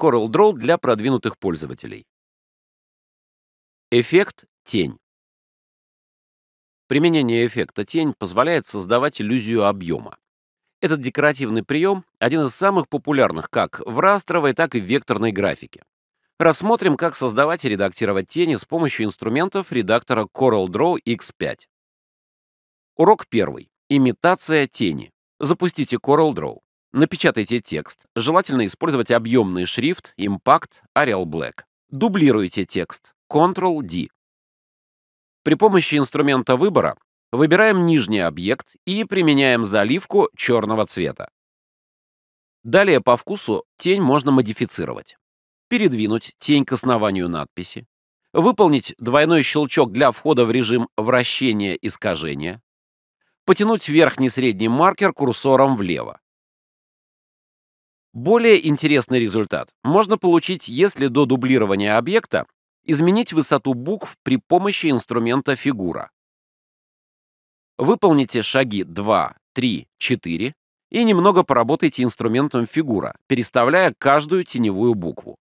CorelDRAW для продвинутых пользователей. Эффект тень. Применение эффекта тень позволяет создавать иллюзию объема. Этот декоративный прием — один из самых популярных как в растровой, так и в векторной графике. Рассмотрим, как создавать и редактировать тени с помощью инструментов редактора CorelDRAW X5. Урок первый. Имитация тени. Запустите CorelDRAW. Напечатайте текст. Желательно использовать объемный шрифт Impact Arial Black. Дублируйте текст. Ctrl-D. При помощи инструмента выбора выбираем нижний объект и применяем заливку черного цвета. Далее по вкусу тень можно модифицировать. Передвинуть тень к основанию надписи. Выполнить двойной щелчок для входа в режим вращения искажения. Потянуть верхний средний маркер курсором влево. Более интересный результат можно получить, если до дублирования объекта изменить высоту букв при помощи инструмента фигура. Выполните шаги 2, 3, 4 и немного поработайте инструментом фигура, переставляя каждую теневую букву.